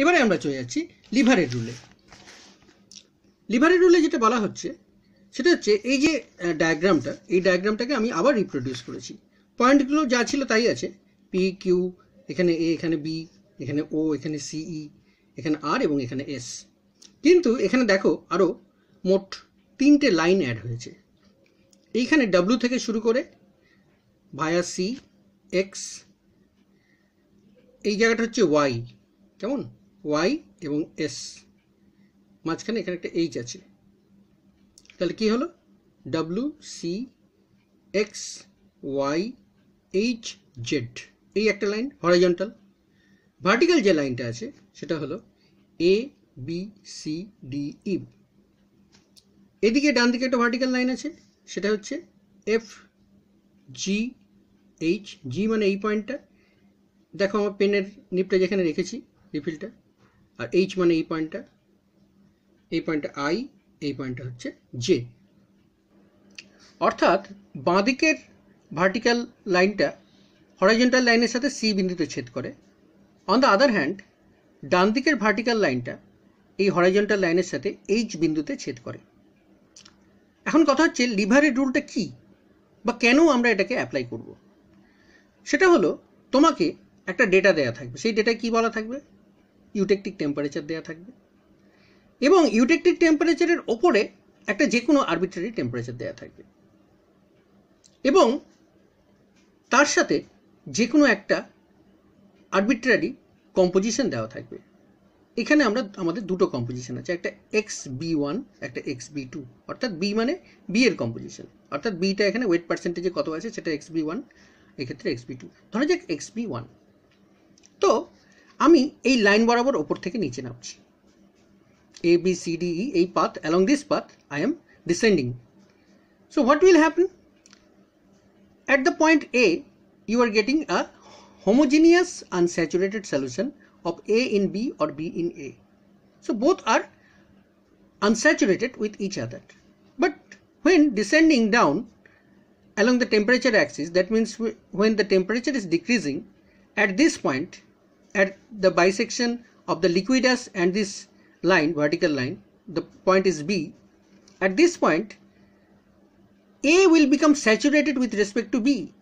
এবারে আমরা চলে যাচ্ছি লিভারের রুলে লিভারের রুলে যেটা বলা হচ্ছে সেটা হচ্ছে এই যে ডায়াগ্রামটা এই ডায়াগ্রামটাকে আমি আবার রিপ্রোডিউস করেছি পয়েন্টগুলো যা ছিল তাই আছে পি কিউ এখানে এ এখানে বি এখানে ও এখানে সিই e, এখানে আর এবং এখানে এস কিন্তু এখানে দেখো আরও মোট তিনটে লাইন অ্যাড হয়েছে এইখানে ডাব্লু থেকে শুরু করে ভায়া সি এক্স এই জায়গাটা হচ্ছে ওয়াই কেমন ওয়াই এবং এস মাঝখানে এখানে একটা এইচ আছে তাহলে কি হলো W C X Y H Z এই একটা লাইন হরাইজন্টাল ভার্টিক্যাল যে লাইনটা আছে সেটা হলো A B C D E এদিকে ডান দিকে একটা ভার্টিক্যাল লাইন আছে সেটা হচ্ছে এফ জি এইচ জি মানে এই পয়েন্টটা দেখো আমার পেনের নিপটা যেখানে রেখেছি রিফিলটা আর এইচ মানে এই পয়েন্টটা এই পয়েন্টটা আই এই পয়েন্টটা হচ্ছে জে অর্থাৎ বাঁদিকের ভার্টিক্যাল লাইনটা হরাইজেন্টাল লাইনের সাথে সি বিন্দুতে ছেদ করে অন দ্য আদার হ্যান্ড ডান দিকের ভার্টিক্যাল লাইনটা এই হরাইজেন্টাল লাইনের সাথে এইচ বিন্দুতে ছেদ করে এখন কথা হচ্ছে লিভারের রুলটা কি বা কেন আমরা এটাকে অ্যাপ্লাই করব সেটা হলো তোমাকে একটা ডেটা দেয়া থাকবে সেই ডেটায় কি বলা থাকবে ইউটেকটিক টেম্পারেচার দেওয়া থাকবে এবং ইউটেকটিক টেম্পারেচারের ওপরে একটা যে কোনো আরবিট্রারি টেম্পারেচার দেওয়া থাকবে এবং তার সাথে যে কোনো একটা আরবিট্রারি কম্পোজিশন দেওয়া থাকবে এখানে আমরা আমাদের দুটো কম্পোজিশন আছে একটা এক্স বি ওয়ান একটা এক্স বি টু অর্থাৎ বি মানে বি এর কম্পোজিশন অর্থাৎ বিটা এখানে ওয়েট পার্সেন্টেজে কত আছে সেটা এক্স বি ওয়ান এক্ষেত্রে এক্স বি টু ধরা যাক এক্স বি ওয়ান তো আমি এই লাইন বরাবর ওপর থেকে নিচে নামছি A B C D E এই path along this path I am descending so what will happen at the point A you are of A in B or B in A. So both are unsaturated with each other. But when descending down along the temperature axis, that means when the temperature is decreasing, at this point at the bisection of the liquidus and this line vertical line the point is B at this point A will become saturated with respect to B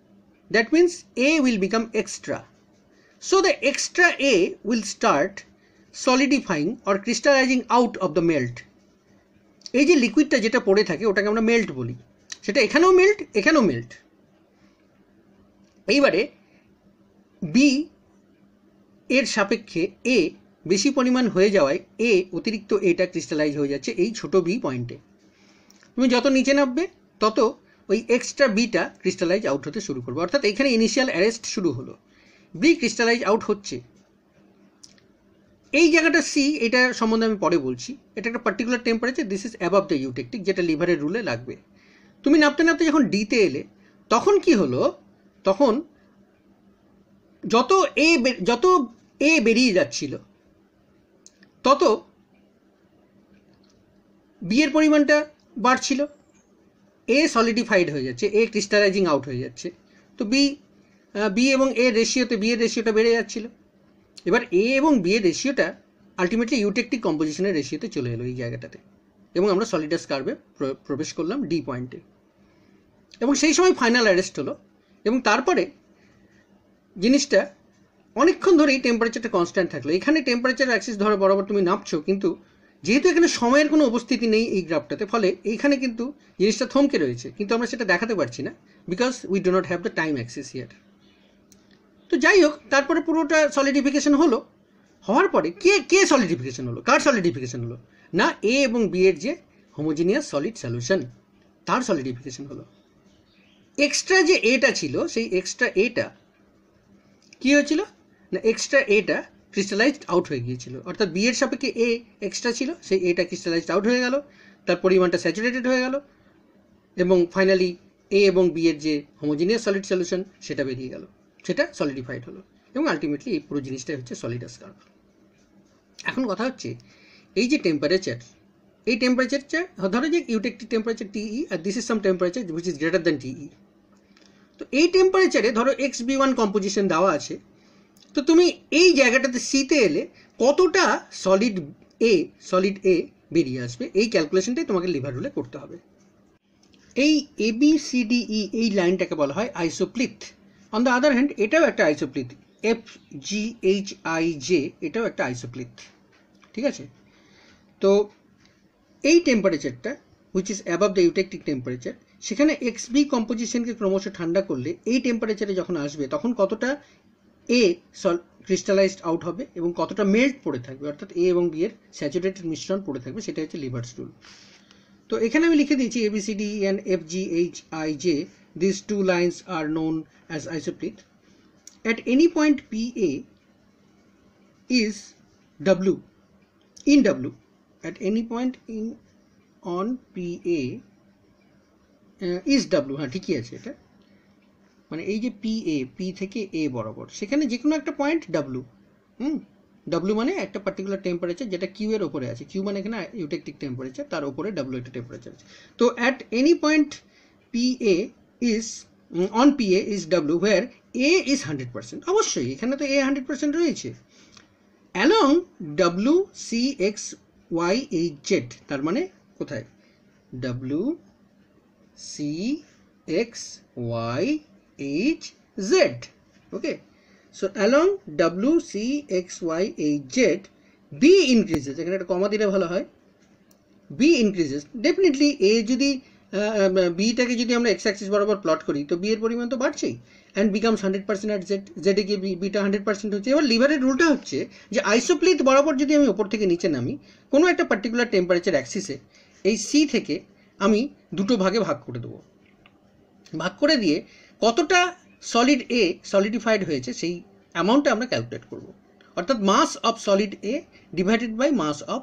that means A will become extra so the extra A will start solidifying or crystallizing out of the melt এই যে লিকুইডটা যেটা পড়ে থাকে ওটাকে আমরা melt বলি সেটা এখানেও মেল্ট এখানেও মেল্ট এইবারে বি এর সাপেক্ষে এ বেশি পরিমাণ হয়ে যাওয়ায় এ অতিরিক্ত এটা ক্রিস্টালাইজ হয়ে যাচ্ছে এই ছোট বি পয়েন্টে তুমি যত নিচে নামবে তত ওই এক্সট্রা বিটা ক্রিস্টালাইজ আউট হতে শুরু করবে অর্থাৎ এখানে ইনিশিয়াল অ্যারেস্ট শুরু হলো বি ক্রিস্টালাইজ আউট হচ্ছে এই জায়গাটা সি এটা সম্বন্ধে আমি পরে বলছি এটা একটা particular temperature this is above the eutectic যেটা লিভারের রুলে লাগবে তুমি নামতে নামতে যখন ডিতে এলে তখন কি হলো তখন যত এ যত এ বেরিয়ে যাচ্ছিল তত বিয়ের পরিমাণটা বাড়ছিল এ সলিডিফাইড হয়ে যাচ্ছে এ ক্রিস্টালাইজিং আউট হয়ে যাচ্ছে তো বি বি এবং এ রেশিওতে বিয়ের রেশিওটা বেড়ে যাচ্ছিল এবার এ এবং বি এর রেশিওটা আলটিমেটলি ইউটেকটিক কম্পোজিশনের রেশিওতে চলে এলো এই জায়গাটাতে এবং আমরা সলিডাস কার্ভে প্রবেশ করলাম ডি পয়েন্টে এবং সেই সময় ফাইনাল অ্যারেস্ট হলো এবং তারপরে জিনিসটা অনেকক্ষণ ধরে এই টেম্পারেচারটা কনস্ট্যান্ট থাকলো এখানে টেম্পারেচার অ্যাক্সিস ধরে বরাবর তুমি নাপছো কিন্তু যেহেতু এখানে সময়ের কোনো উপস্থিতি নেই এই গ্রাফটাতে ফলে এইখানে কিন্তু জিনিসটা থমকে রয়েছে কিন্তু আমরা সেটা দেখাতে পারছি না because we do not have the time axis here তো যাই হোক তারপরে পুরোটা সলিডিফিকেশন হলো হওয়ার পরে কে কে সলিডিফিকেশন হলো কার সলিডিফিকেশন হলো না এ এবং বি এর যে হোমোজিনিয়াস সলিড সলিউশন তার সলিডিফিকেশন হলো এক্সট্রা যে এটা ছিল সেই এক্সট্রা এটা কী হয়েছিল না এক্সট্রা এটা ক্রিস্টালাইজড আউট হয়ে গিয়েছিল অর্থাৎ বি এর সাপেক্ষে এ এক্সট্রা ছিল সেই এটা ক্রিস্টালাইজড আউট হয়ে গেল তার পরিমাণটা স্যাচুরেটেড হয়ে গেল এবং ফাইনালি এ এবং বি এর যে হোমোজিনিয়াস সলিড সলিউশন সেটা বেরিয়ে গেল সেটা সলিডিফাইড হলো এবং আলটিমেটলি এই পুরো জিনিসটাই হচ্ছে সলিডাস স্কার্ভ এখন কথা হচ্ছে এই যে টেম্পারেচার এই টেম্পারেচারটা ধরো যে ইউটেকটি টেম্পারেচার টিই আর this is some temperature which is greater than T E তো এই টেম্পারেচারে ধরো এক্স বি ওয়ান কম্পোজিশন দেওয়া আছে তো তুমি এই জায়গাটাতে সিতে এলে কতটা সলিড এ সলিড এ বেরিয়ে আসবে এই ক্যালকুলেশনটাই তোমাকে লিভার রুলে করতে হবে এই A B C D E এই লাইনটাকে বলা হয় isopleth on the other hand এটাও একটা isopleth F G H I J এটাও একটা আইসোপ্লিথ ঠিক আছে তো এই টেম্পারেচারটা which is above the eutectic temperature সেখানে এক্স বি কম্পোজিশনকে ক্রমশ ঠান্ডা করলে এই টেম্পারেচারে যখন আসবে তখন কতটা এ ক্রিস্টালাইজড আউট হবে এবং কতটা মেল্ট পড়ে থাকবে অর্থাৎ এ এবং বি এর স্যাচুরেটেড মিশ্রণ পড়ে থাকবে সেটা হচ্ছে লিভার স্টুল তো এখানে আমি লিখে দিয়েছি A B C D and F G H I J this two lines are known as isopleth at any point P A is W in W at any point in on P A is W হ্যাঁ ঠিকই আছে এটা মানে এই যে P A P থেকে এ বরাবর সেখানে যে কোনো একটা পয়েন্ট ডাব্লু হুম ডাব্লু মানে একটা পার্টিকুলার টেম্পারেচার যেটা কিউ এর ওপরে আছে কিউ মানে এখানে ইউটেকটিক টেম্পারেচার তার ওপরে ডাব্লু একটা টেম্পারেচার আছে তো at any point P A is on P A is W where A is hundred percent অবশ্যই এখানে তো এ হান্ড্রেড পার্সেন্ট রয়েছে along W C X Y H Z তার মানে কোথায় W C X Y H, Z. Okay. So along W, C, X, Y, H, Z, B increases. এখানে একটা কমা দিলে ভালো হয় বি ইনক্রিজেস ডেফিনেটলি এ যদি বিটাকে যদি আমরা এক্স অ্যাক্সিস বরাবর প্লট করি তো বি এর পরিমাণ তো বাড়ছেই and becomes hundred percent at Z জেডে গিয়ে বিটা হান্ড্রেড পার্সেন্ট হচ্ছে এবার লিভারের রুলটা হচ্ছে যে আইসোপ্লিথ বরাবর যদি আমি ওপর থেকে নিচে নামি কোনো একটা পার্টিকুলার টেম্পারেচার অ্যাক্সিসে এই সি থেকে আমি দুটো ভাগে ভাগ করে দেবো ভাগ করে দিয়ে কতটা সলিড এ সলিডিফাইড হয়েছে সেই অ্যামাউন্টটা আমরা ক্যালকুলেট করব অর্থাৎ mass of solid A divided by mass of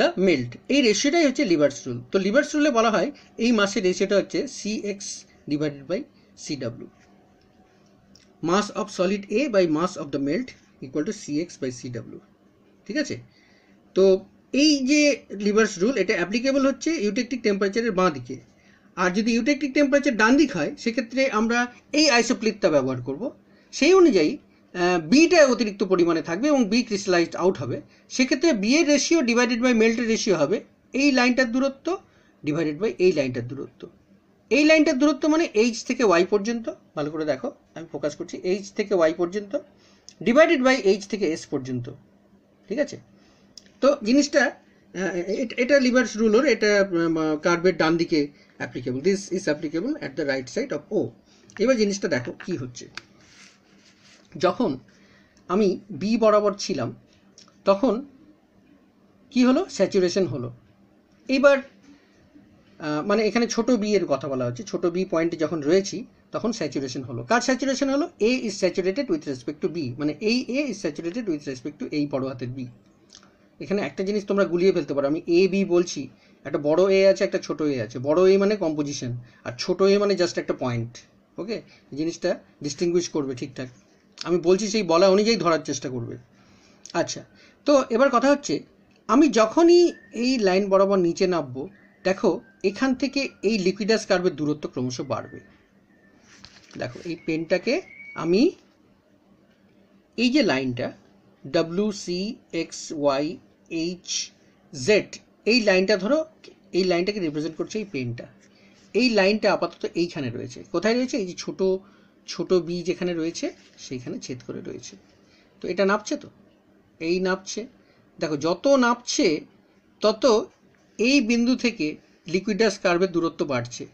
the melt এই রেশিওটাই হচ্ছে লিভার্স রুল তো লিভার্স রুলে বলা হয় এই মাসের রেশিওটা হচ্ছে C X divided by C W mass of solid A by mass of the melt equal to C X by C W ঠিক আছে তো এই যে লিভার্স রুল এটা অ্যাপ্লিকেবল হচ্ছে ইউটেকটিক টেম্পারেচারের বাঁ দিকে আর যদি ইউটেকটিক টেম্পারেচার ডান দিক হয় সেক্ষেত্রে আমরা এই আইসোপ্লিটটা ব্যবহার করব সেই অনুযায়ী বিটা অতিরিক্ত পরিমাণে থাকবে এবং বি ক্রিস্টালাইজড আউট হবে সেক্ষেত্রে বি এর রেশিও ডিভাইডেড বাই মেল্টের রেশিও হবে এই লাইনটার দূরত্ব ডিভাইডেড বাই এই লাইনটার দূরত্ব এই লাইনটার দূরত্ব মানে এইচ থেকে ওয়াই পর্যন্ত ভালো করে দেখো আমি ফোকাস করছি এইচ থেকে ওয়াই পর্যন্ত ডিভাইডেড বাই এইচ থেকে এস পর্যন্ত ঠিক আছে তো জিনিসটা এটা লিভার্স রুলর এটা কার্ভের ডান দিকে applicable this is applicable at the right side of ও এবার জিনিসটা দেখো কি হচ্ছে যখন আমি বি বরাবর ছিলাম তখন কি হলো স্যাচুরেশন হলো এইবার মানে এখানে ছোট বি এর কথা বলা হচ্ছে ছোট বি পয়েন্টে যখন রয়েছি তখন স্যাচুরেশন হলো কার স্যাচুরেশন হলো A is saturated with respect to B মানে এই A is saturated with respect to এই বড় হাতের বি এখানে একটা জিনিস তোমরা গুলিয়ে ফেলতে পারো আমি এ বি বলছি একটা বড় এ আছে একটা ছোট এ আছে বড় এ মানে কম্পোজিশন আর ছোট এ মানে জাস্ট একটা পয়েন্ট ওকে জিনিসটা ডিস্টিংগুইশ করবে ঠিকঠাক আমি বলছি সেই বলা অনুযায়ী ধরার চেষ্টা করবে আচ্ছা তো এবার কথা হচ্ছে আমি যখনই এই লাইন বরাবর নিচে নামবো দেখো এখান থেকে এই লিকুইডাস কার্ভের দূরত্ব ক্রমশ বাড়বে দেখো এই পেনটাকে আমি এই যে লাইনটা C X Y H Z এই লাইনটা ধরো এই লাইনটাকে রিপ্রেজেন্ট করছে এই পেনটা এই লাইনটা আপাতত এইখানে রয়েছে কোথায় রয়েছে এই যে ছোট ছোট বি যেখানে রয়েছে সেইখানে ছেদ করে রয়েছে তো এটা নাপছে তো এই নাপছে দেখো যত নাপছে তত এই বিন্দু থেকে লিকুইডাস কার্ভের দূরত্ব বাড়ছে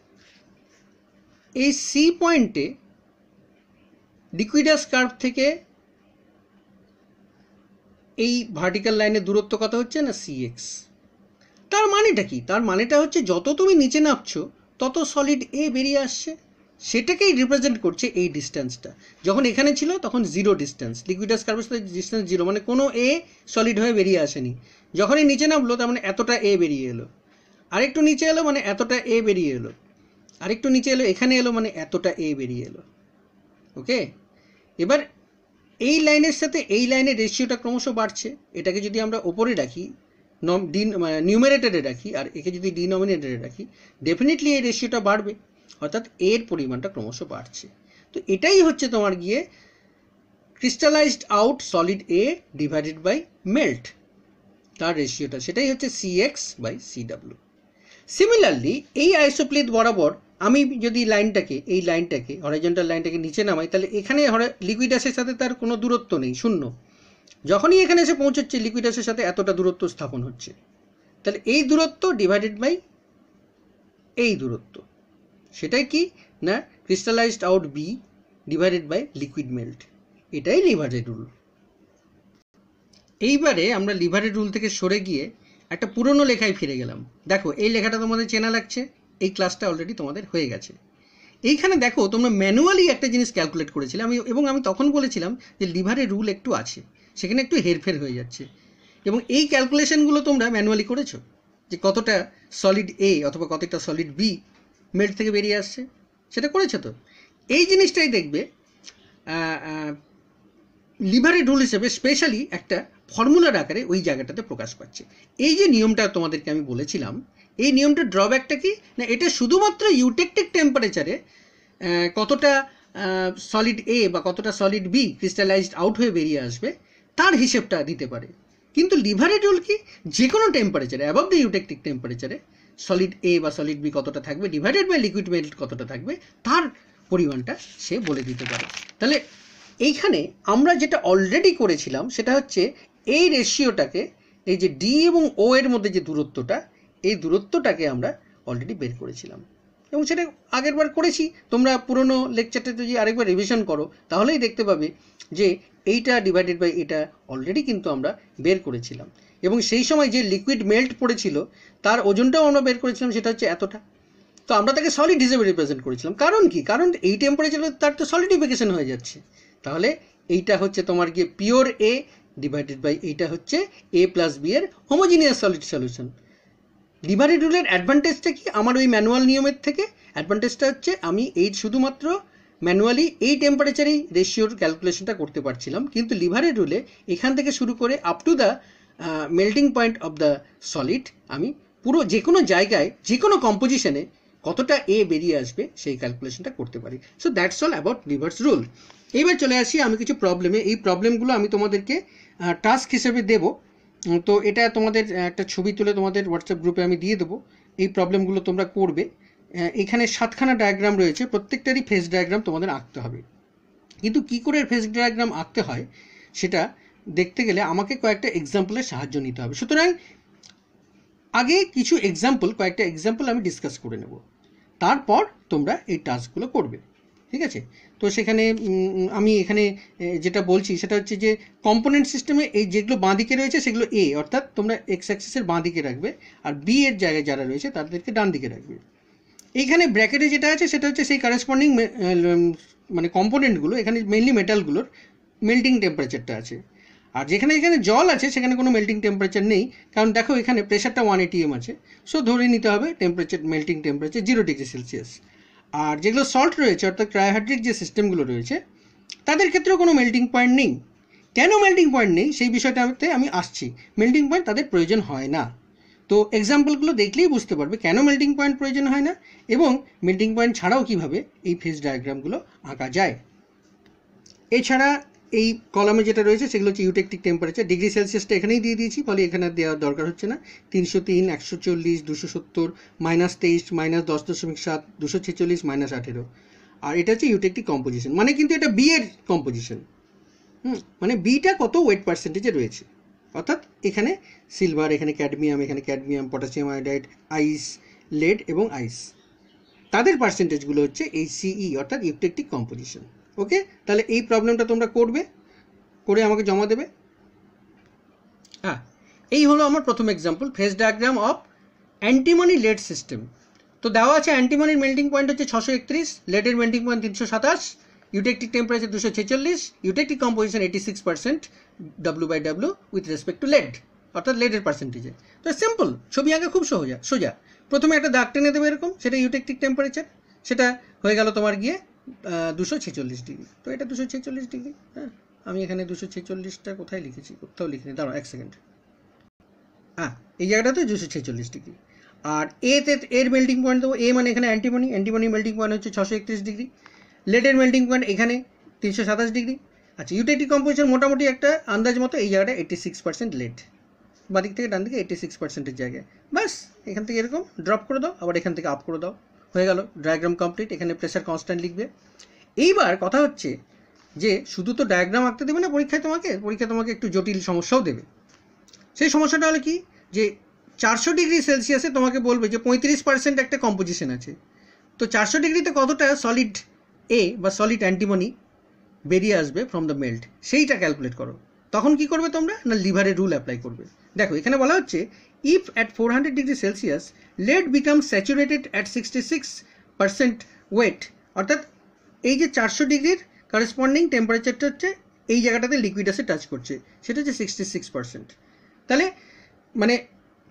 এই সি পয়েন্টে লিকুইডাস কার্ভ থেকে এই ভার্টিক্যাল লাইনের দূরত্ব কত হচ্ছে না সি এক্স তার মানেটা কি তার মানেটা হচ্ছে যত তুমি নিচে নামছ তত সলিড এ বেরিয়ে আসছে সেটাকেই রিপ্রেজেন্ট করছে এই ডিস্ট্যান্সটা যখন এখানে ছিল তখন জিরো ডিস্ট্যান্স লিকুইডাস কার্বন সাথে ডিস্ট্যান্স জিরো মানে কোনো এ সলিড হয়ে বেরিয়ে আসেনি যখনই নিচে নামলো তার মানে এতটা এ বেরিয়ে এলো আরেকটু নিচে এলো মানে এতটা এ বেরিয়ে এলো আরেকটু নিচে এলো এখানে এলো মানে এতটা এ বেরিয়ে এলো ওকে এবার এই লাইনের সাথে এই লাইনের রেশিওটা ক্রমশ বাড়ছে এটাকে যদি আমরা ওপরে রাখি নম রাখি আর একে যদি ডিনমিনেটারে রাখি ডেফিনেটলি এই রেশিওটা বাড়বে অর্থাৎ এর পরিমাণটা ক্রমশ বাড়ছে তো এটাই হচ্ছে তোমার গিয়ে crystallized out solid A divided by melt তার রেশিওটা সেটাই হচ্ছে C X by C W similarly এই আইসোপ্লেট বরাবর আমি যদি লাইনটাকে এই লাইনটাকে হরাইজন্টাল লাইনটাকে নিচে নামাই তাহলে এখানে লিকুইড অ্যাসের সাথে তার কোনো দূরত্ব নেই শূন্য যখনই এখানে এসে পৌঁছচ্ছে লিকুইড অ্যাসের সাথে এতটা দূরত্ব স্থাপন হচ্ছে তাহলে এই দূরত্ব ডিভাইডেড বাই এই দূরত্ব সেটাই কি না crystallized out B divided by liquid melt এটাই লিভারেড রুল এইবারে আমরা লিভারেড রুল থেকে সরে গিয়ে একটা পুরনো লেখায় ফিরে গেলাম দেখো এই লেখাটা তোমাদের চেনা লাগছে এই ক্লাসটা অলরেডি তোমাদের হয়ে গেছে এইখানে দেখো তোমরা ম্যানুয়ালি একটা জিনিস ক্যালকুলেট করেছিলে আমি এবং আমি তখন বলেছিলাম যে লিভারের রুল একটু আছে সেখানে একটু হেরফের হয়ে যাচ্ছে এবং এই ক্যালকুলেশনগুলো তোমরা ম্যানুয়ালি করেছো যে কতটা সলিড এ অথবা কতটা সলিড বি মেল্ট থেকে বেরিয়ে আসছে সেটা করেছো তো এই জিনিসটাই দেখবে লিভারের রুল হিসেবে স্পেশালি একটা ফর্মুলার আকারে ওই জায়গাটাতে প্রকাশ পাচ্ছে এই যে নিয়মটা তোমাদেরকে আমি বলেছিলাম এই নিয়মটা ড্রব্যাকটা কি না এটা শুধুমাত্র ইউটেকটিক টেম্পারেচারে কতটা সলিড এ বা কতটা সলিড বি ক্রিস্টালাইজড আউট হয়ে বেরিয়ে আসবে তার হিসেবটা দিতে পারে কিন্তু লিভারের রোল কি যে কোনো টেম্পারেচারে অ্যাবাভ দ্য ইউটেকটিক টেম্পারেচারে সলিড এ বা সলিড বি কতটা থাকবে ডিভাইডেড বাই লিকুইড মেল্ট কতটা থাকবে তার পরিমাণটা সে বলে দিতে পারে তাহলে এইখানে আমরা যেটা অলরেডি করেছিলাম সেটা হচ্ছে এই রেশিওটাকে এই যে ডি এবং ও এর মধ্যে যে দূরত্বটা এই দূরত্বটাকে আমরা অলরেডি বের করেছিলাম এবং সেটা আগের বার করেছি তোমরা পুরনো লেকচারটা যদি আরেকবার রিভিশন করো তাহলেই দেখতে পাবে যে এইটা ডিভাইডেড বাই এটা অলরেডি কিন্তু আমরা বের করেছিলাম এবং সেই সময় যে লিকুইড মেল্ট পড়েছিল তার ওজনটাও আমরা বের করেছিলাম সেটা হচ্ছে এতটা তো আমরা তাকে সলিড হিসেবে রিপ্রেজেন্ট করেছিলাম কারণ কি কারণ এই টেম্পারেচার তার তো সলিডিফিকেশন হয়ে যাচ্ছে তাহলে এইটা হচ্ছে তোমার গিয়ে পিওর এ ডিভাইডেড বাই এইটা হচ্ছে এ প্লাস বি এর হোমোজিনিয়াস সলিড সলিউশন লিভারি রুলের অ্যাডভান্টেজটা কি আমার ওই ম্যানুয়াল নিয়মের থেকে অ্যাডভান্টেজটা হচ্ছে আমি এই শুধুমাত্র ম্যানুয়ালি এই টেম্পারেচারেই রেশিওর ক্যালকুলেশনটা করতে পারছিলাম কিন্তু লিভারের রুলে এখান থেকে শুরু করে up to the melting point of the solid আমি পুরো যে কোনো জায়গায় যে কোনো কম্পোজিশনে কতটা এ বেরিয়ে আসবে সেই ক্যালকুলেশনটা করতে পারি so that's all about lever's rule এইবার চলে আসি আমি কিছু প্রবলেমে এই প্রবলেমগুলো আমি তোমাদেরকে টাস্ক হিসেবে দেবো তো এটা তোমাদের একটা ছবি তুলে তোমাদের হোয়াটসঅ্যাপ গ্রুপে আমি দিয়ে দেবো এই প্রবলেমগুলো তোমরা করবে এখানে সাতখানা ডায়াগ্রাম রয়েছে প্রত্যেকটারই ফেস ডায়াগ্রাম তোমাদের আঁকতে হবে কিন্তু কী করে ফেস ডায়াগ্রাম আঁকতে হয় সেটা দেখতে গেলে আমাকে কয়েকটা এক্সাম্পলের সাহায্য নিতে হবে সুতরাং আগে কিছু এক্সাম্পল কয়েকটা এক্সাম্পল আমি ডিসকাস করে নেব তারপর তোমরা এই টাস্কগুলো করবে ঠিক আছে তো সেখানে আমি এখানে যেটা বলছি সেটা হচ্ছে যে কম্পোনেন্ট সিস্টেমে এই যেগুলো বাঁ দিকে রয়েছে সেগুলো এ অর্থাৎ তোমরা এক্স অ্যাক্সিসের বাঁ দিকে রাখবে আর বি এর জায়গায় যারা রয়েছে তাদেরকে ডান দিকে রাখবে এইখানে ব্র্যাকেটে যেটা আছে সেটা হচ্ছে সেই কারেসপন্ডিং মানে কম্পোনেন্টগুলো এখানে মেনলি মেটালগুলোর মেল্টিং টেম্পারেচারটা আছে আর যেখানে যেখানে জল আছে সেখানে কোনো মেল্টিং টেম্পারেচার নেই কারণ দেখো এখানে প্রেশারটা ওয়ান এটিএম আছে সো ধরে নিতে হবে temperature melting temperature zero degree Celsius আর যেগুলো সল্ট রয়েছে অর্থাৎ ক্রায়োহাইড্রিক যে সিস্টেমগুলো রয়েছে তাদের ক্ষেত্রেও কোনো মেল্টিং পয়েন্ট নেই কেন মেল্টিং পয়েন্ট নেই সেই বিষয়টাতে আমি আসছি মেল্টিং পয়েন্ট তাদের প্রয়োজন হয় না তো এক্সাম্পলগুলো দেখলেই বুঝতে পারবে কেন মেল্টিং পয়েন্ট প্রয়োজন হয় না এবং মেল্টিং পয়েন্ট ছাড়াও কিভাবে এই ফেস ডায়াগ্রামগুলো আঁকা যায় এছাড়া এই কলামে যেটা রয়েছে সেগুলো হচ্ছে ইউটেকটিক টেম্পারেচার ডিগ্রি সেলসিয়াসটা এখানেই দিয়ে দিয়েছি ফলে এখানে দেওয়ার দরকার হচ্ছে না তিনশো তিন একশো চল্লিশ দুশো সত্তর মাইনাস তেইশ মাইনাস দশ দশমিক সাত দুশো ছেচল্লিশ মাইনাস আঠেরো আর এটা হচ্ছে ইউটেকটিক কম্পোজিশন মানে কিন্তু এটা বি এর কম্পোজিশন হুম মানে বিটা কত ওয়েট পার্সেন্টেজে রয়েছে অর্থাৎ এখানে সিলভার এখানে ক্যাডমিয়াম এখানে cadmium potassium iodide ice lead এবং আইস তাদের পার্সেন্টেজগুলো হচ্ছে এই সিই e, অর্থাৎ ইউটেকটিক কম্পোজিশন ওকে তাহলে এই প্রবলেমটা তোমরা করবে করে আমাকে জমা দেবে হ্যাঁ এই হলো আমার প্রথম example phase diagram of antimony lead system তো দেওয়া আছে অ্যান্টিমনির মেল্টিং পয়েন্ট হচ্ছে ছশো একত্রিশ লেডের মেল্টিং পয়েন্ট তিনশো সাতাশ ইউটেকটিক টেম্পারেচার দুশো ছেচল্লিশ eutectic composition eighty six percent W by W with respect to lead অর্থাৎ লেডের পার্সেন্টেজে তো সিম্পল ছবি আঁকা খুব সোজা সোজা প্রথমে একটা দাগ টেনে দেবে এরকম সেটা ইউটেকটিক টেম্পারেচার সেটা হয়ে গেল তোমার গিয়ে দুশো ছেচল্লিশ ডিগ্রি তো এটা দুশো ছেচল্লিশ ডিগ্রি হ্যাঁ আমি এখানে দুশো ছেচল্লিশটা কোথায় লিখেছি কোথাও লিখিনি দাঁড়াও এক সেকেন্ড হ্যাঁ এই জায়গাটাতে দুশো ছেচল্লিশ ডিগ্রি আর এতে এর মেল্টিং পয়েন্ট দেবো এ মানে এখানে অ্যান্টিমনি অ্যান্টিমনি মেল্টিং পয়েন্ট হচ্ছে ছশো একত্রিশ ডিগ্রি লেটের মেল্টিং পয়েন্ট এখানে তিনশো সাতাশ ডিগ্রি আচ্ছা ইউটেটি কম্পোজিশন মোটামুটি একটা আন্দাজ মতো এই জায়গাটা এইটি সিক্স পার্সেন্ট লেট বাদিক থেকে ডান দিকে এইটি সিক্স পার্সেন্টের জায়গায় বাস এখান থেকে এরকম ড্রপ করে দাও আবার এখান থেকে আপ করে দাও হয়ে গেল ডায়াগ্রাম কমপ্লিট এখানে প্রেশার কনস্ট্যান্ট লিখবে এইবার কথা হচ্ছে যে শুধু তো ডায়াগ্রাম আঁকতে দেবে না পরীক্ষায় তোমাকে পরীক্ষায় তোমাকে একটু জটিল সমস্যাও দেবে সেই সমস্যাটা হলো কি যে চারশো ডিগ্রি সেলসিয়াসে তোমাকে বলবে যে পঁয়ত্রিশ পার্সেন্ট একটা কম্পোজিশন আছে তো চারশো ডিগ্রিতে কতটা সলিড এ বা সলিড অ্যান্টিমনি বেরিয়ে আসবে ফ্রম দ্য মেল্ট সেইটা ক্যালকুলেট করো তখন কি করবে তোমরা না লিভারের রুল অ্যাপ্লাই করবে দেখো এখানে বলা হচ্ছে if at 400 degree Celsius lead become saturated at sixty six percent weight অর্থাৎ এই যে চারশো ডিগ্রির করেসপন্ডিং টেম্পারেচারটা হচ্ছে এই জায়গাটাতে লিকুইড এসে টাচ করছে সেটা হচ্ছে সিক্সটি সিক্স পার্সেন্ট তাহলে মানে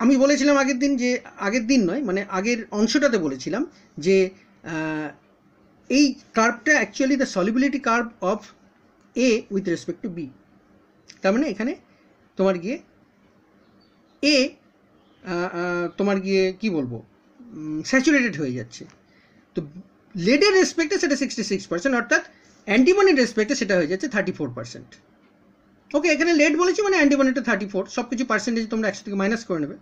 আমি বলেছিলাম আগের দিন যে আগের দিন নয় মানে আগের অংশটাতে বলেছিলাম যে এই কার্ভটা actually the solubility curve of A with respect to B তার মানে এখানে তোমার গিয়ে এ তোমার গিয়ে কি বলবো স্যাচুরেটেড হয়ে যাচ্ছে তো লেডের রেসপেক্টে সেটা সিক্সটি সিক্স পার্সেন্ট অর্থাৎ অ্যান্টিমনির রেসপেক্টে সেটা হয়ে যাচ্ছে থার্টি ফোর পার্সেন্ট ওকে এখানে লেট বলেছি মানে অ্যান্টিমনিটা থার্টি ফোর সব কিছু পার্সেন্টেজ তোমরা একশো থেকে মাইনাস করে নেবে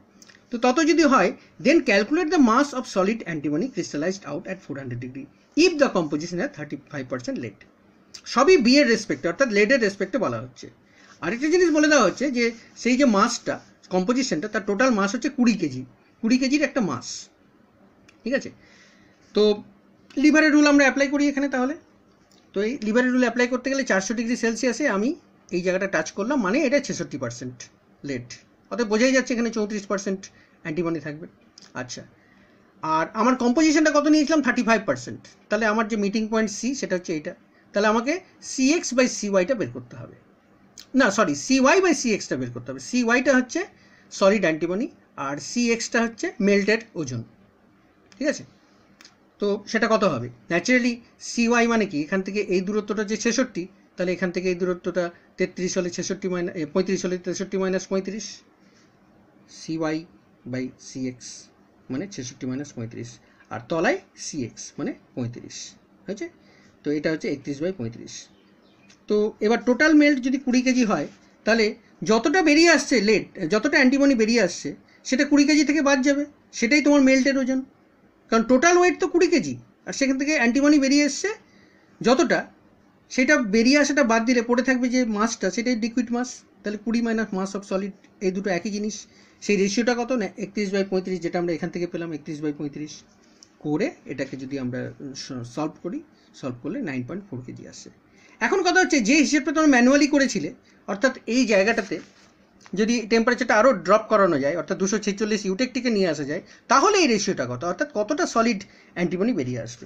তো তত যদি হয় then calculate the mass of solid antimony crystallized out at four hundred degree if the composition are thirty five percent lead সবই বিয়ের রেসপেক্টে অর্থাৎ লেডের রেসপেক্টে বলা হচ্ছে আরেকটা জিনিস বলে দেওয়া হচ্ছে যে সেই যে মাসটা কম্পোজিশনটা তার টোটাল মাস হচ্ছে কুড়ি কেজি কুড়ি কেজির একটা মাস ঠিক আছে তো লিভারের রুল আমরা অ্যাপ্লাই করি এখানে তাহলে তো এই লিভারের রুল অ্যাপ্লাই করতে গেলে চারশো ডিগ্রি সেলসিয়াসে আমি এই জায়গাটা টাচ করলাম মানে এটা ছেষট্টি পার্সেন্ট লেট অতএব বোঝাই যাচ্ছে এখানে চৌত্রিশ পার্সেন্ট অ্যান্টিবডি থাকবে আচ্ছা আর আমার কম্পোজিশনটা কত নিয়েছিলাম থার্টি ফাইভ পার্সেন্ট তাহলে আমার যে মিটিং পয়েন্ট সি সেটা হচ্ছে এইটা তাহলে আমাকে সি এক্স বাই সি ওয়াইটা বের করতে হবে না sorry C Y by C এক্সটা বের করতে হবে সি ওয়াইটা হচ্ছে সলিড অ্যান্টিবনি আর সি এক্সটা হচ্ছে মেল্টেড ওজন ঠিক আছে তো সেটা কত হবে ন্যাচারালি সি ওয়াই মানে কি এখান থেকে এই দূরত্বটা যে ছেষট্টি তাহলে এখান থেকে এই দূরত্বটা তেত্রিশ হলে ছেষট্টি মাইনাস পঁয়ত্রিশ হলে তেষট্টি মাইনাস পঁয়ত্রিশ C Y by C X মানে ছেষট্টি মাইনাস পঁয়ত্রিশ আর তলায় সি এক্স মানে পঁয়ত্রিশ হয়েছে তো এটা হচ্ছে একত্রিশ বাই পঁয়ত্রিশ তো এবার টোটাল মেল্ট যদি কুড়ি কেজি হয় তাহলে যতটা বেরিয়ে আসছে লেট যতটা অ্যান্টিবডি বেরিয়ে আসছে সেটা কুড়ি কেজি থেকে বাদ যাবে সেটাই তোমার মেল্টের ওজন কারণ টোটাল ওয়েট তো কুড়ি কেজি আর সেখান থেকে অ্যান্টিবডি বেরিয়ে এসছে যতটা সেটা বেরিয়ে আসাটা বাদ দিলে পড়ে থাকবে যে মাছটা সেটাই লিকুইড মাস তাহলে কুড়ি মাইনাস মাস অফ সলিড এই দুটো একই জিনিস সেই রেশিওটা কত না একত্রিশ বাই পঁয়ত্রিশ যেটা আমরা এখান থেকে পেলাম একত্রিশ বাই পঁয়ত্রিশ করে এটাকে যদি আমরা সলভ করি সলভ করলে নাইন পয়েন্ট ফোর কেজি আসে এখন কথা হচ্ছে যে হিসেবটা তোমরা ম্যানুয়ালি করেছিলে অর্থাৎ এই জায়গাটাতে যদি টেম্পারেচারটা আরও ড্রপ করানো যায় অর্থাৎ দুশো ছেচল্লিশ ইউটেকটিকে নিয়ে আসা যায় তাহলে এই রেশিওটা কত অর্থাৎ কতটা সলিড অ্যান্টিবডি বেরিয়ে আসবে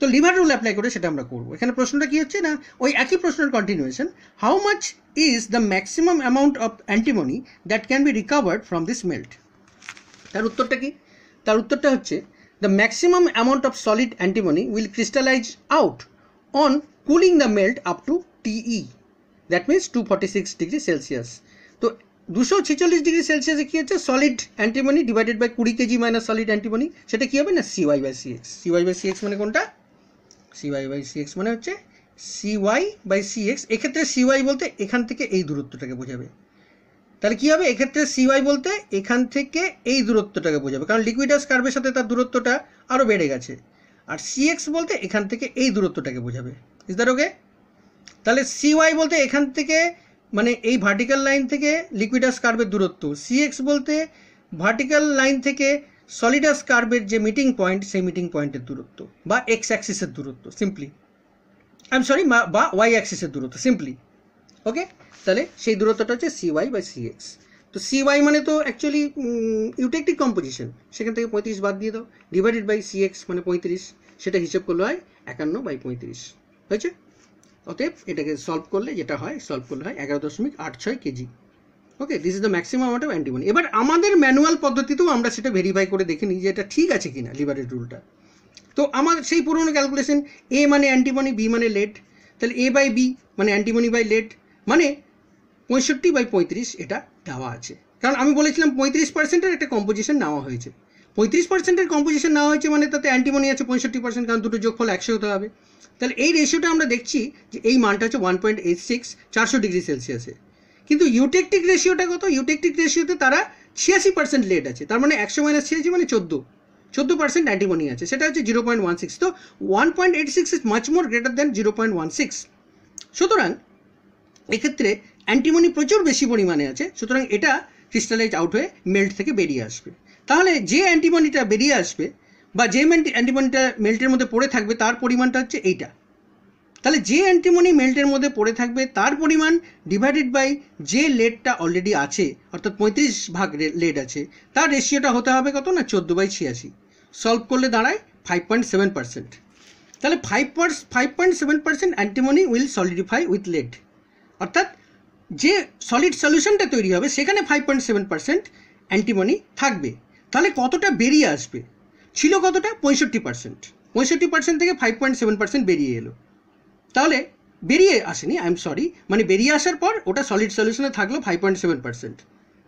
তো লিভার রুল অ্যাপ্লাই করে সেটা আমরা করবো এখানে প্রশ্নটা কী হচ্ছে না ওই একই প্রশ্নের continuation how much is the maximum amount of antimony that can be recovered from this melt তার উত্তরটা কি তার উত্তরটা হচ্ছে the maximum amount of solid antimony will crystallize out on cooling the melt up to TE that means two forty six degree Celsius তো দুশো ছেচল্লিশ ডিগ্রি সেলসিয়াসে কি হচ্ছে সলিড অ্যান্টিমনি ডিভাইডেড বাই কুড়ি কেজি মাইনাস সলিড অ্যান্টিমনি সেটা কি হবে না CY by CX CY by CX মানে কোনটা সিওয়াই বাই সিএক্স মানে হচ্ছে সিওয়াই বাই সিএক্স এক্ষেত্রে সিওয়াই বলতে এখান থেকে এই দূরত্বটাকে বোঝাবে তাহলে কি হবে এক্ষেত্রে সিওয়াই বলতে এখান থেকে এই দূরত্বটাকে বোঝাবে কারণ লিকুইডাস কার্ভের সাথে তার দূরত্বটা আরও বেড়ে গেছে আর সিএক্স বলতে এখান থেকে এই দূরত্বটাকে বোঝাবে ইজ দ্যাট ওকে তাহলে সিওয়াই বলতে এখান থেকে মানে এই ভার্টিক্যাল লাইন থেকে লিকুইডাস কার্বের দূরত্ব সিএক্স বলতে ভার্টিক্যাল লাইন থেকে সলিডাস কার্বের যে মিটিং পয়েন্ট সেই মিটিং পয়েন্টের দূরত্ব বা এক্স অ্যাক্সিসের দূরত্ব সিম্পলি আই এম সরি বা ওয়াই অ্যাক্সিসের দূরত্ব সিম্পলি ওকে তাহলে সেই দূরত্বটা হচ্ছে C Y by C X তো সি ওয়াই মানে তো অ্যাকচুয়ালি ইউটেকটিক কম্পোজিশন সেখান থেকে পঁয়ত্রিশ বাদ দিয়ে দাও ডিভাইডেড বাই সি এক্স মানে পঁয়ত্রিশ সেটা হিসেব করলে হয় একান্ন বাই পঁয়ত্রিশ হয়েছে অতএব এটাকে সলভ করলে যেটা হয় সলভ করলে হয় এগারো দশমিক আট ছয় KG okay this is the maximum amount of antimony এবার আমাদের ম্যানুয়াল পদ্ধতিতেও আমরা সেটা ভেরিফাই করে দেখে নিই যে এটা ঠিক আছে কিনা লিভারের রুলটা তো আমার সেই পুরনো ক্যালকুলেশন এ মানে অ্যান্টিমনি বি মানে লেট তাহলে এ বাই বি মানে অ্যান্টিমনি বাই লেট মানে পঁয়ষট্টি বাই পঁয়ত্রিশ এটা দেওয়া আছে কারণ আমি বলেছিলাম পঁয়ত্রিশ পার্সেন্টের একটা কম্পোজিশন নেওয়া হয়েছে পঁয়ত্রিশ পার্সেন্টের কম্পোজিশন নেওয়া হয়েছে মানে তাতে অ্যান্টিমনি আছে পঁয়ষট্টি পার্সেন্ট কারণ দুটো যোগফল একশো হতে হবে তাহলে এই রেশিওটা আমরা দেখছি যে এই মানটা হচ্ছে ওয়ান পয়েন্ট এইট সিক্স চারশো ডিগ্রি সেলসিয়াসে কিন্তু ইউটেকটিক রেশিওটা কত ইউটেকটিক রেশিওতে তারা ছিয়াশি পার্সেন্ট লেট আছে তার মানে একশো মাইনাস ছিয়াশি মানে চোদ্দো চোদ্দো পার্সেন্ট অ্যান্টিমনি আছে সেটা হচ্ছে জিরো পয়েন্ট ওয়ান সিক্স তো one point eight six is much more greater than zero point one six সুতরাং এক্ষেত্রে অ্যান্টিমনি প্রচুর বেশি পরিমাণে আছে সুতরাং এটা ক্রিস্টালাইজ আউট হয়ে মেল্ট থেকে বেরিয়ে আসবে তাহলে যে অ্যান্টিমনিটা বেরিয়ে আসবে বা যে অ্যান্টিমনিটা মেল্টের মধ্যে পড়ে থাকবে তার পরিমাণটা হচ্ছে এইটা তাহলে যে অ্যান্টিমনি মেল্টের মধ্যে পড়ে থাকবে তার পরিমাণ ডিভাইডেড বাই যে লেডটা অলরেডি আছে অর্থাৎ পঁয়ত্রিশ ভাগ লেড আছে তার রেশিওটা হতে হবে কত না চোদ্দো বাই ছিয়াশি সলভ করলে দাঁড়ায় ফাইভ পয়েন্ট সেভেন পার্সেন্ট তাহলে five per five point seven percent antimony will solidify with lead অর্থাৎ যে সলিড সলিউশনটা তৈরি হবে সেখানে five point seven percent antimony থাকবে তাহলে কতটা বেরিয়ে আসবে ছিল কতটা পঁয়ষট্টি পার্সেন্ট পঁয়ষট্টি পার্সেন্ট থেকে ফাইভ পয়েন্ট সেভেন পার্সেন্ট বেরিয়ে এলো তাহলে বেরিয়ে আসেনি আই এম সরি মানে বেরিয়ে আসার পর ওটা সলিড সলিউশনে থাকলো ফাইভ পয়েন্ট সেভেন পার্সেন্ট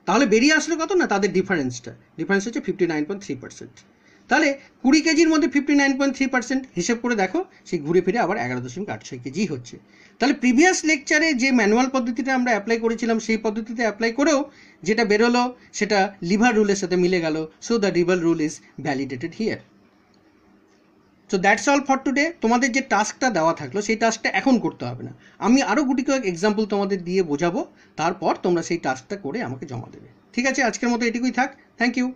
তাহলে বেরিয়ে আসলে কত না তাদের ডিফারেন্সটা ডিফারেন্স হচ্ছে fifty nine point three percent তাহলে কুড়ি কেজির মধ্যে fifty nine point three percent হিসেব করে দেখো সেই ঘুরে ফিরে আবার এগারো দশমিক আট ছয় কেজি হচ্ছে তাহলে প্রিভিয়াস লেকচারে যে ম্যানুয়াল পদ্ধতিটা আমরা অ্যাপ্লাই করেছিলাম সেই পদ্ধতিতে অ্যাপ্লাই করেও যেটা বেরোলো সেটা লিভার রুলের সাথে মিলে গেল so the lever rule is validated here so that's all for today তোমাদের যে টাস্কটা দেওয়া থাকলো সেই টাস্কটা এখন করতে হবে না আমি আরও গুটি কয়েক এক্সাম্পল তোমাদের দিয়ে বোঝাবো তারপর তোমরা সেই টাস্কটা করে আমাকে জমা দেবে ঠিক আছে আজকের মতো এটুকুই থাক থ্যাংক ইউ